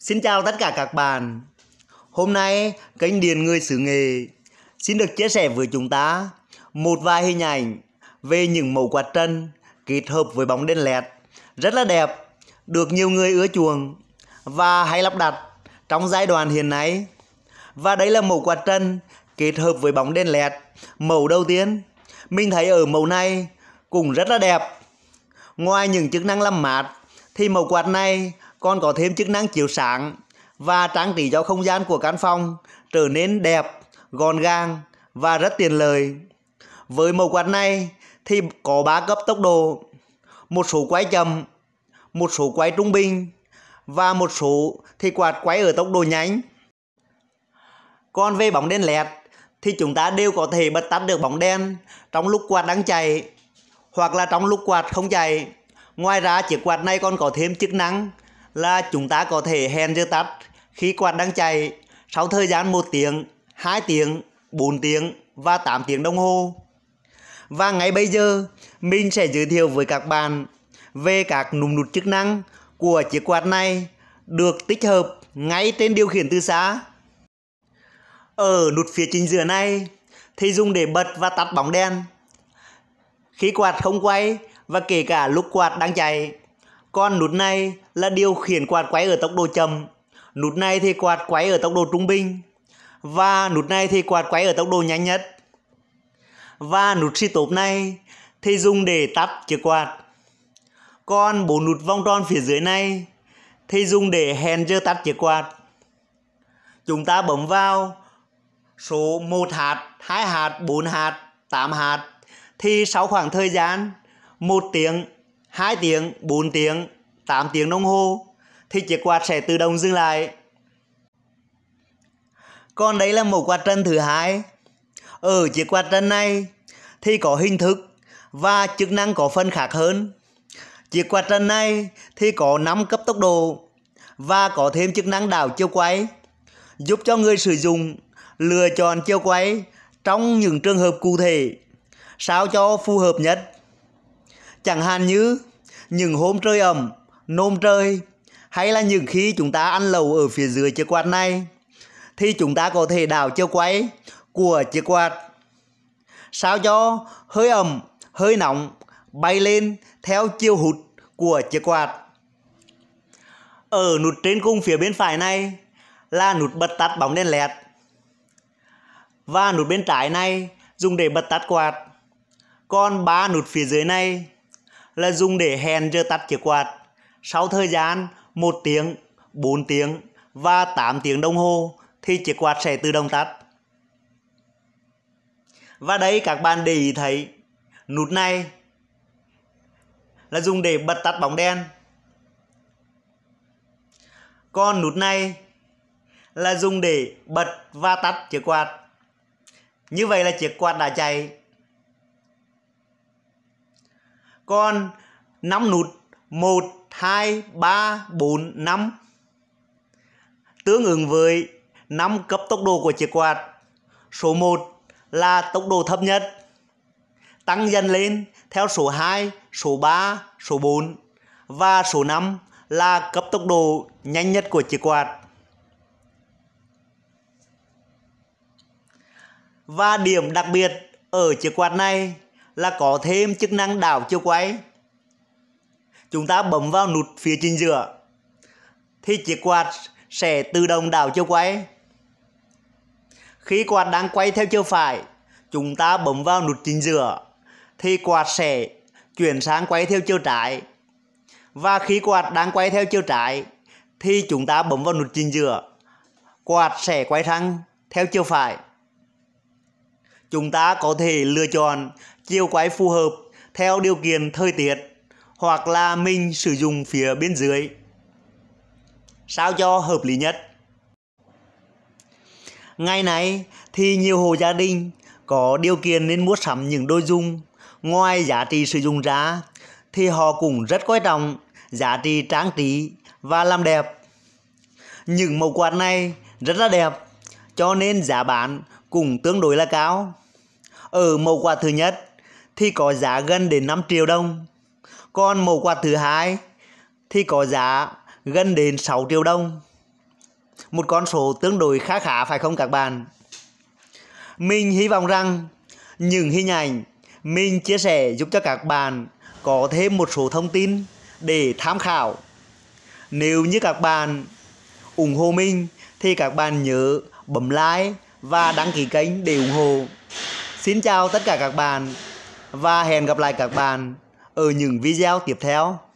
Xin chào tất cả các bạn. Hôm nay kênh Điền Người xứ Nghề xin được chia sẻ với chúng ta một vài hình ảnh về những mẫu quạt trần kết hợp với bóng đèn led rất là đẹp, được nhiều người ưa chuộng và hay lắp đặt trong giai đoạn hiện nay. Và đây là mẫu quạt trần kết hợp với bóng đèn led mẫu đầu tiên. Mình thấy ở mẫu này cũng rất là đẹp. Ngoài những chức năng làm mát thì mẫu quạt này còn có thêm chức năng chiếu sáng và trang trí cho không gian của căn phòng trở nên đẹp, gọn gàng và rất tiện lợi. Với màu quạt này thì có 3 cấp tốc độ, một số quay chậm, một số quay trung bình và một số thì quạt quay ở tốc độ nhanh. Còn về bóng đèn led thì chúng ta đều có thể bật tắt được bóng đèn trong lúc quạt đang chạy hoặc là trong lúc quạt không chạy. Ngoài ra chiếc quạt này còn có thêm chức năng là chúng ta có thể hẹn giờ tắt khi quạt đang chạy sau thời gian 1 tiếng, 2 tiếng, 4 tiếng và 8 tiếng đồng hồ. Và ngay bây giờ, mình sẽ giới thiệu với các bạn về các nụm nút chức năng của chiếc quạt này được tích hợp ngay trên điều khiển từ xa. Ở nút phía chính giữa này thì dùng để bật và tắt bóng đèn. Khi quạt không quay và kể cả lúc quạt đang chạy còn nút này là điều khiển quạt quay ở tốc độ chậm, nút này thì quạt quay ở tốc độ trung bình và nút này thì quạt quay ở tốc độ nhanh nhất. Và nút xi tốp này thì dùng để tắt chiếc quạt. Còn bốn nút vòng tròn phía dưới này thì dùng để hèn giờ tắt chiếc quạt. Chúng ta bấm vào số 1 hạt, 2 hạt, 4 hạt, 8 hạt thì sau khoảng thời gian 1 tiếng 2 tiếng, 4 tiếng, 8 tiếng đồng hồ thì chiếc quạt sẽ tự động dừng lại. Còn đây là một quạt trần thứ hai. Ở chiếc quạt trần này thì có hình thức và chức năng có phần khác hơn. Chiếc quạt trần này thì có 5 cấp tốc độ và có thêm chức năng đảo chiều quay giúp cho người sử dụng lựa chọn chiều quay trong những trường hợp cụ thể sao cho phù hợp nhất. Chẳng hạn như những hôm trời ẩm, nôm trời hay là những khi chúng ta ăn lẩu ở phía dưới chiếc quạt này thì chúng ta có thể đảo chiều quay của chiếc quạt sao cho hơi ẩm, hơi nóng bay lên theo chiều hụt của chiếc quạt. Ở nút trên cung phía bên phải này là nút bật tắt bóng đèn led. Và nút bên trái này dùng để bật tắt quạt. Còn ba nút phía dưới này là dùng để hèn giờ tắt chiếc quạt. Sau thời gian 1 tiếng, 4 tiếng và 8 tiếng đồng hồ thì chiếc quạt sẽ tự động tắt. Và đây các bạn để ý thấy nút này là dùng để bật tắt bóng đèn. Còn nút này là dùng để bật và tắt chiếc quạt. Như vậy là chiếc quạt đã chạy còn 5 nút 1 2 3 4 5 tương ứng với 5 cấp tốc độ của chiếc quạt. Số 1 là tốc độ thấp nhất tăng dần lên theo số 2, số 3, số 4 và số 5 là cấp tốc độ nhanh nhất của chiếc quạt. Và điểm đặc biệt ở chiếc quạt này là có thêm chức năng đảo chiều quay. Chúng ta bấm vào nút phía trên giữa thì chiếc quạt sẽ tự động đảo chiều quay. Khi quạt đang quay theo chiều phải, chúng ta bấm vào nút chính giữa thì quạt sẽ chuyển sang quay theo chiều trái. Và khi quạt đang quay theo chiều trái thì chúng ta bấm vào nút chính giữa, quạt sẽ quay sang theo chiều phải chúng ta có thể lựa chọn chiều quay phù hợp theo điều kiện thời tiết hoặc là mình sử dụng phía bên dưới sao cho hợp lý nhất. Ngày nay thì nhiều hộ gia đình có điều kiện nên mua sắm những đôi dùng ngoài giá trị sử dụng ra thì họ cũng rất coi trọng giá trị trang trí và làm đẹp. Những mẫu quạt này rất là đẹp cho nên giá bán cũng tương đối là cao ở ừ, mẫu quạt thứ nhất thì có giá gần đến 5 triệu đồng. Còn mẫu quạt thứ hai thì có giá gần đến 6 triệu đồng. Một con số tương đối khá khá phải không các bạn? Mình hy vọng rằng những hình ảnh mình chia sẻ giúp cho các bạn có thêm một số thông tin để tham khảo. Nếu như các bạn ủng hộ mình thì các bạn nhớ bấm like và đăng ký kênh để ủng hộ. Xin chào tất cả các bạn và hẹn gặp lại các bạn ở những video tiếp theo.